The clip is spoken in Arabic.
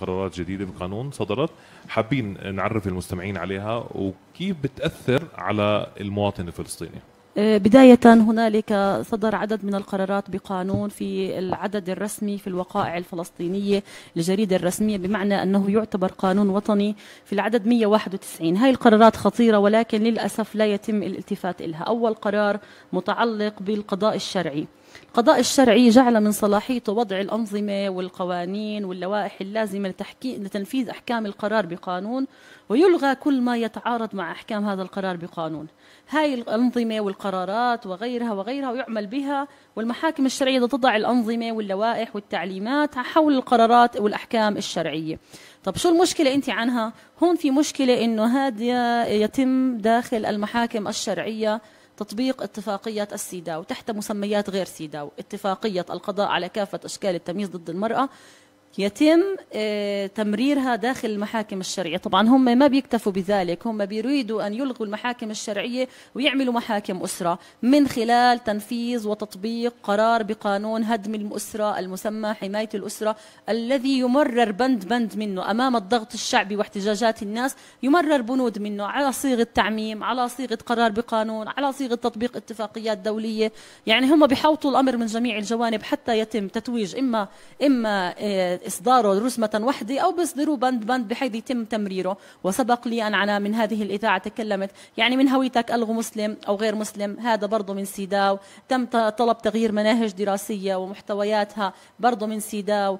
قرارات جديده من قانون صدرت حابين نعرف المستمعين عليها وكيف بتاثر على المواطن الفلسطيني آه، بداية هنالك صدر عدد من القرارات بقانون في العدد الرسمي في الوقائع الفلسطينية الجريدة الرسمية بمعنى أنه يعتبر قانون وطني في العدد 191 هاي القرارات خطيرة ولكن للأسف لا يتم الالتفات إلها أول قرار متعلق بالقضاء الشرعي القضاء الشرعي جعل من صلاحيته وضع الأنظمة والقوانين واللوائح اللازمة لتنفيذ أحكام القرار بقانون ويلغى كل ما يتعارض مع أحكام هذا القرار بقانون هاي الأنظمة والقرارات وغيرها وغيرها ويعمل بها والمحاكم الشرعية تضع الأنظمة واللوائح والتعليمات حول القرارات والأحكام الشرعية طب شو المشكلة أنت عنها؟ هون في مشكلة أنه هذا يتم داخل المحاكم الشرعية تطبيق اتفاقية السيداو تحت مسميات غير سيداو اتفاقية القضاء على كافة أشكال التمييز ضد المرأة يتم آه، تمريرها داخل المحاكم الشرعية طبعا هم ما بيكتفوا بذلك هم بيريدوا أن يلغوا المحاكم الشرعية ويعملوا محاكم أسرة من خلال تنفيذ وتطبيق قرار بقانون هدم الأسرة المسمى حماية الأسرة الذي يمرر بند بند منه أمام الضغط الشعبي واحتجاجات الناس يمرر بنود منه على صيغة تعميم على صيغة قرار بقانون على صيغة تطبيق اتفاقيات دولية يعني هم بيحوطوا الأمر من جميع الجوانب حتى يتم تتويج إما إما آه، إصداره رسمة وحده أو بيصدروا بند بند بحيث يتم تمريره وسبق لي أن أنا من هذه الإذاعة تكلمت يعني من هويتك ألغو مسلم أو غير مسلم هذا برضه من سيداو تم طلب تغيير مناهج دراسية ومحتوياتها برضه من سيداو